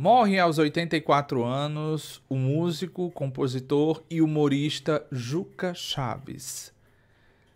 Morre aos 84 anos o músico, compositor e humorista Juca Chaves.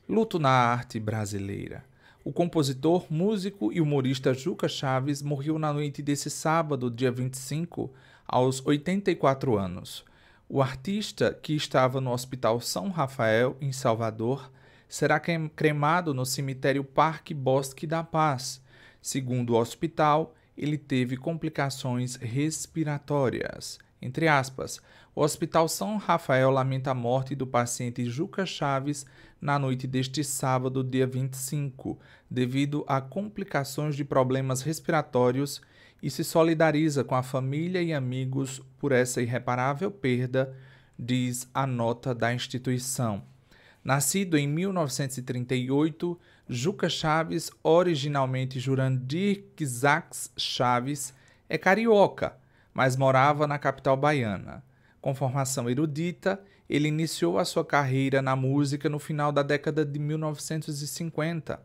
Luto na arte brasileira. O compositor, músico e humorista Juca Chaves morreu na noite desse sábado, dia 25, aos 84 anos. O artista, que estava no Hospital São Rafael, em Salvador, será cremado no cemitério Parque Bosque da Paz. Segundo o hospital, ele teve complicações respiratórias. Entre aspas, o Hospital São Rafael lamenta a morte do paciente Juca Chaves na noite deste sábado, dia 25, devido a complicações de problemas respiratórios e se solidariza com a família e amigos por essa irreparável perda, diz a nota da instituição. Nascido em 1938, Juca Chaves, originalmente Jurandir Quizax Chaves, é carioca, mas morava na capital baiana. Com formação erudita, ele iniciou a sua carreira na música no final da década de 1950.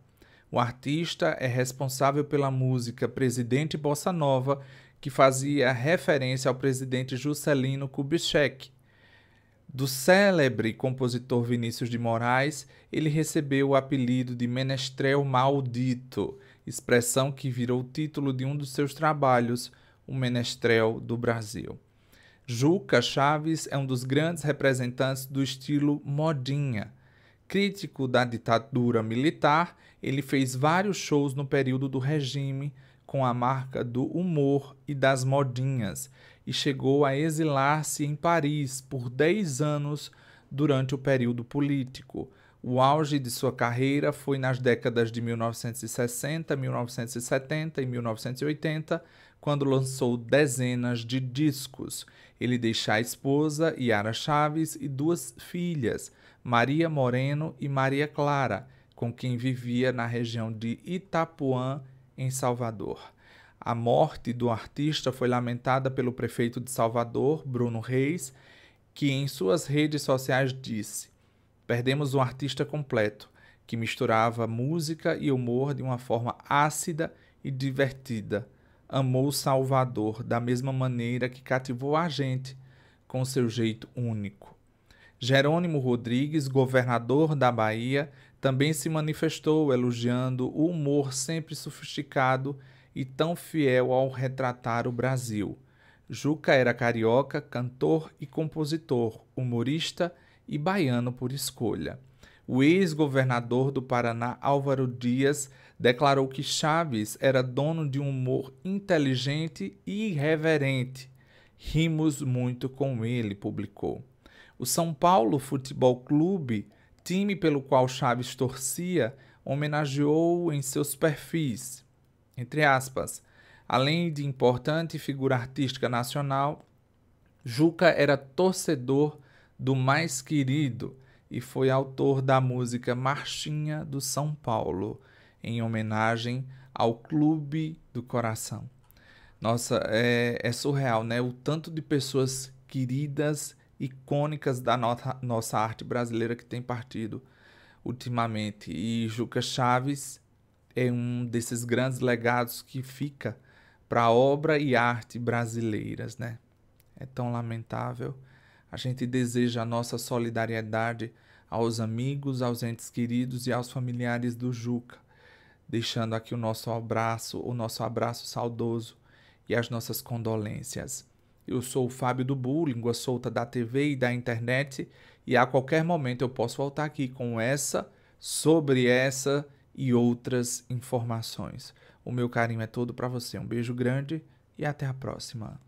O artista é responsável pela música Presidente Bossa Nova, que fazia referência ao presidente Juscelino Kubitschek, do célebre compositor Vinícius de Moraes, ele recebeu o apelido de Menestrel Maldito, expressão que virou o título de um dos seus trabalhos, O Menestrel do Brasil. Juca Chaves é um dos grandes representantes do estilo modinha. Crítico da ditadura militar, ele fez vários shows no período do regime com a marca do humor e das modinhas, e chegou a exilar-se em Paris por 10 anos durante o período político. O auge de sua carreira foi nas décadas de 1960, 1970 e 1980, quando lançou dezenas de discos. Ele deixa a esposa, Yara Chaves, e duas filhas, Maria Moreno e Maria Clara, com quem vivia na região de Itapuã, em Salvador. A morte do artista foi lamentada pelo prefeito de Salvador, Bruno Reis, que em suas redes sociais disse: Perdemos um artista completo, que misturava música e humor de uma forma ácida e divertida. Amou Salvador da mesma maneira que cativou a gente, com seu jeito único. Jerônimo Rodrigues, governador da Bahia, também se manifestou elogiando o humor sempre sofisticado e tão fiel ao retratar o Brasil. Juca era carioca, cantor e compositor, humorista e baiano por escolha. O ex-governador do Paraná, Álvaro Dias, declarou que Chaves era dono de um humor inteligente e irreverente. Rimos muito com ele, publicou. O São Paulo Futebol Clube, time pelo qual Chaves torcia, homenageou em seus perfis. Entre aspas, além de importante figura artística nacional, Juca era torcedor do mais querido e foi autor da música Marchinha do São Paulo, em homenagem ao Clube do Coração. Nossa, é, é surreal, né? O tanto de pessoas queridas, icônicas da nota, nossa arte brasileira que tem partido ultimamente. E Juca Chaves é um desses grandes legados que fica para a obra e arte brasileiras, né? É tão lamentável. A gente deseja a nossa solidariedade aos amigos, aos entes queridos e aos familiares do Juca, deixando aqui o nosso abraço, o nosso abraço saudoso e as nossas condolências. Eu sou o Fábio do Bull, língua solta da TV e da internet, e a qualquer momento eu posso voltar aqui com essa, sobre essa e outras informações. O meu carinho é todo para você. Um beijo grande e até a próxima.